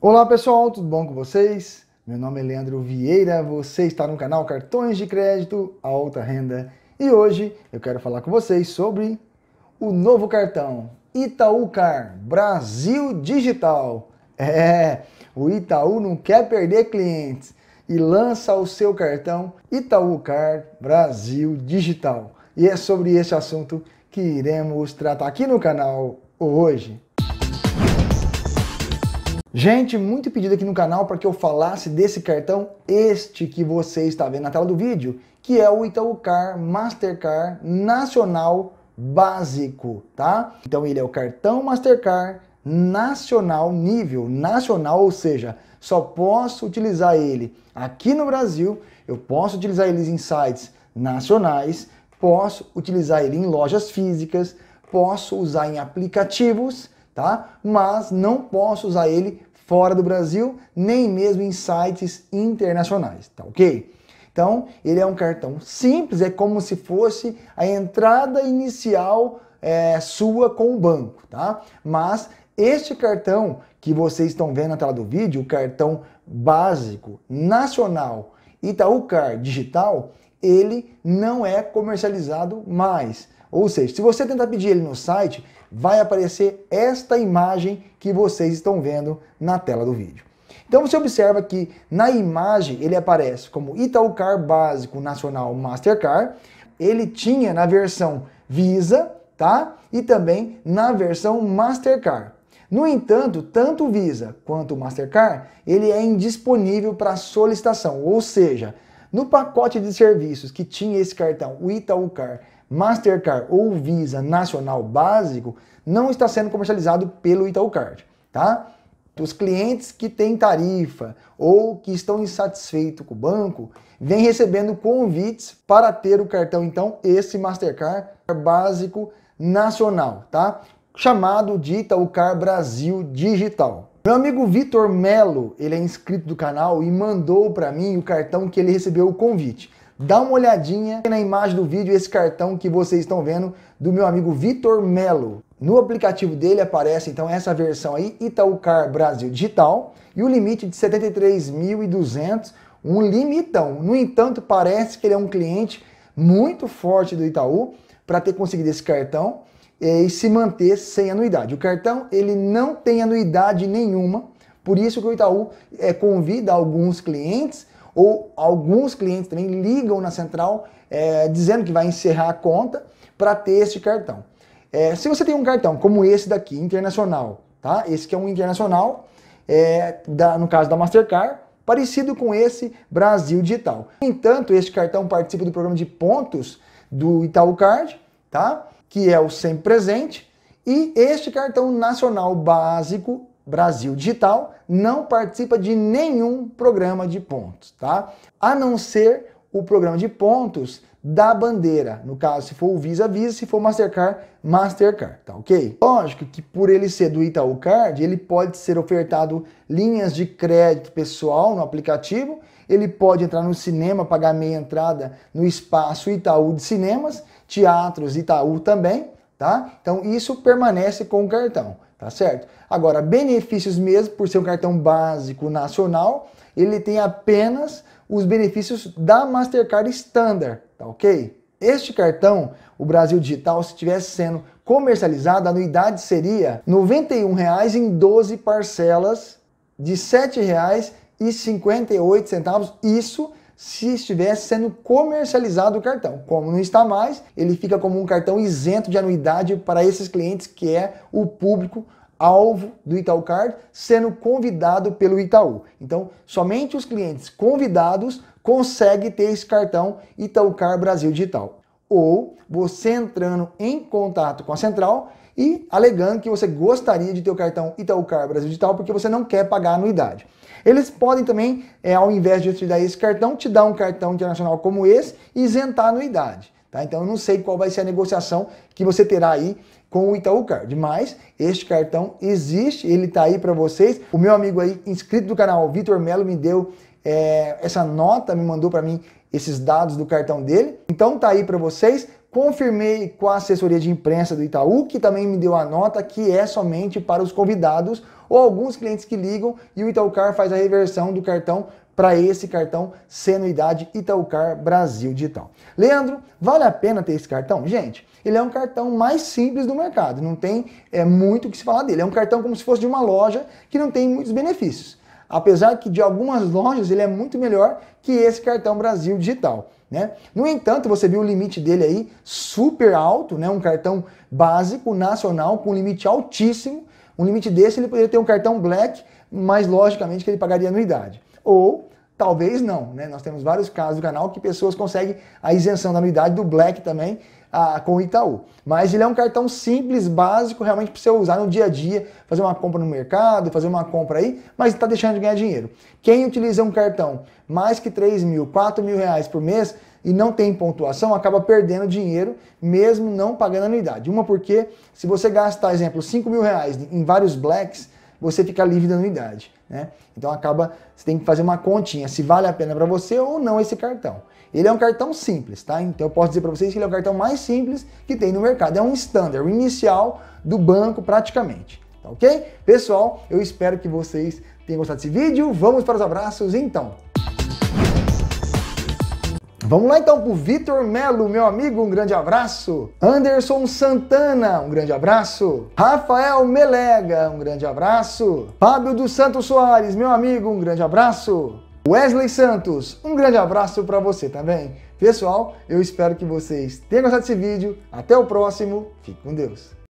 Olá pessoal, tudo bom com vocês? Meu nome é Leandro Vieira, você está no canal Cartões de Crédito Alta Renda e hoje eu quero falar com vocês sobre o novo cartão Itaú Car Brasil Digital. É, o Itaú não quer perder clientes e lança o seu cartão Itaú Car Brasil Digital. E é sobre esse assunto que iremos tratar aqui no canal hoje. Gente, muito pedido aqui no canal para que eu falasse desse cartão, este que você está vendo na tela do vídeo, que é o Itaú Car Mastercard Nacional Básico, tá? Então ele é o cartão Mastercard nacional, nível nacional, ou seja, só posso utilizar ele aqui no Brasil, eu posso utilizar ele em sites nacionais, posso utilizar ele em lojas físicas, posso usar em aplicativos, tá? Mas não posso usar ele fora do Brasil, nem mesmo em sites internacionais, tá ok? Então, ele é um cartão simples, é como se fosse a entrada inicial é, sua com o banco, tá? Mas este cartão que vocês estão vendo na tela do vídeo, o cartão básico nacional Itaú Card digital, ele não é comercializado mais. Ou seja, se você tentar pedir ele no site, vai aparecer esta imagem que vocês estão vendo na tela do vídeo. Então você observa que na imagem ele aparece como Itaúcar Básico Nacional Mastercard. Ele tinha na versão Visa, tá? E também na versão Mastercard. No entanto, tanto Visa quanto Mastercard, ele é indisponível para solicitação, ou seja, no pacote de serviços que tinha esse cartão, o Itaúcar, Mastercard ou Visa Nacional Básico, não está sendo comercializado pelo Itaúcard, tá? Os clientes que têm tarifa ou que estão insatisfeitos com o banco, vêm recebendo convites para ter o cartão, então, esse Mastercard Básico Nacional, tá? Chamado de Itaúcar Brasil Digital. Meu amigo Vitor Melo, ele é inscrito do canal e mandou para mim o cartão que ele recebeu o convite. Dá uma olhadinha na imagem do vídeo esse cartão que vocês estão vendo do meu amigo Vitor Melo. No aplicativo dele aparece então essa versão aí, Itaúcar Brasil Digital, e o limite de 73.200, um limitão. No entanto, parece que ele é um cliente muito forte do Itaú para ter conseguido esse cartão é, e se manter sem anuidade. O cartão ele não tem anuidade nenhuma, por isso que o Itaú é, convida alguns clientes ou alguns clientes também ligam na central é, dizendo que vai encerrar a conta para ter este cartão. É, se você tem um cartão como esse daqui, internacional, tá? Esse que é um internacional, é, da, no caso da Mastercard, parecido com esse Brasil Digital. No entanto, este cartão participa do programa de pontos do Itaú Card, tá? que é o sempre presente, e este cartão nacional básico Brasil Digital não participa de nenhum programa de pontos, tá? A não ser o programa de pontos da bandeira. No caso, se for o Visa, Visa, se for Mastercard, Mastercard, tá ok? Lógico que por ele ser do Itaú Card, ele pode ser ofertado linhas de crédito pessoal no aplicativo, ele pode entrar no cinema, pagar meia entrada no espaço Itaú de cinemas, teatros Itaú também, tá? Então isso permanece com o cartão tá certo? Agora, benefícios mesmo, por ser um cartão básico nacional, ele tem apenas os benefícios da Mastercard Standard, tá ok? Este cartão, o Brasil Digital, se estivesse sendo comercializado, a anuidade seria R$ 91,00 em 12 parcelas de R$ 7,58, isso se estivesse sendo comercializado o cartão. Como não está mais, ele fica como um cartão isento de anuidade para esses clientes que é o público alvo do Itaú Card, sendo convidado pelo Itaú. Então, somente os clientes convidados conseguem ter esse cartão Itaú Card Brasil Digital ou você entrando em contato com a central e alegando que você gostaria de ter o cartão Itaúcar Brasil Digital porque você não quer pagar anuidade. Eles podem também, é, ao invés de te dar esse cartão, te dar um cartão internacional como esse e isentar a anuidade. Tá? Então eu não sei qual vai ser a negociação que você terá aí com o Itaú Card, mas este cartão existe, ele está aí para vocês. O meu amigo aí, inscrito do canal, Vitor Melo, me deu é, essa nota, me mandou para mim esses dados do cartão dele. Então tá aí para vocês. Confirmei com a assessoria de imprensa do Itaú, que também me deu a nota que é somente para os convidados ou alguns clientes que ligam e o Itaúcar faz a reversão do cartão para esse cartão Senuidade Itaúcar Brasil Digital. Leandro, vale a pena ter esse cartão? Gente, ele é um cartão mais simples do mercado, não tem é, muito o que se falar dele. É um cartão como se fosse de uma loja que não tem muitos benefícios apesar que de algumas lojas ele é muito melhor que esse cartão Brasil Digital. Né? No entanto, você viu o limite dele aí super alto, né? um cartão básico nacional com um limite altíssimo. Um limite desse ele poderia ter um cartão black, mas logicamente que ele pagaria anuidade. Ou talvez não, né? Nós temos vários casos do canal que pessoas conseguem a isenção da anuidade do black também a, com o Itaú. Mas ele é um cartão simples, básico, realmente para você usar no dia a dia, fazer uma compra no mercado, fazer uma compra aí, mas está deixando de ganhar dinheiro. Quem utiliza um cartão mais que 3 mil, 4 mil reais por mês e não tem pontuação, acaba perdendo dinheiro, mesmo não pagando anuidade. Uma porque se você gastar, exemplo, 5 mil reais em vários blacks, você fica livre da anuidade. Né? Então acaba, você tem que fazer uma continha se vale a pena para você ou não esse cartão. Ele é um cartão simples, tá? Então eu posso dizer para vocês que ele é o cartão mais simples que tem no mercado. É um standard, o inicial do banco praticamente. Tá ok? Pessoal, eu espero que vocês tenham gostado desse vídeo. Vamos para os abraços então. Vamos lá então para o Vitor Melo, meu amigo, um grande abraço. Anderson Santana, um grande abraço. Rafael Melega, um grande abraço. Fábio dos Santos Soares, meu amigo, um grande abraço. Wesley Santos, um grande abraço para você também. Pessoal, eu espero que vocês tenham gostado desse vídeo. Até o próximo. Fique com Deus.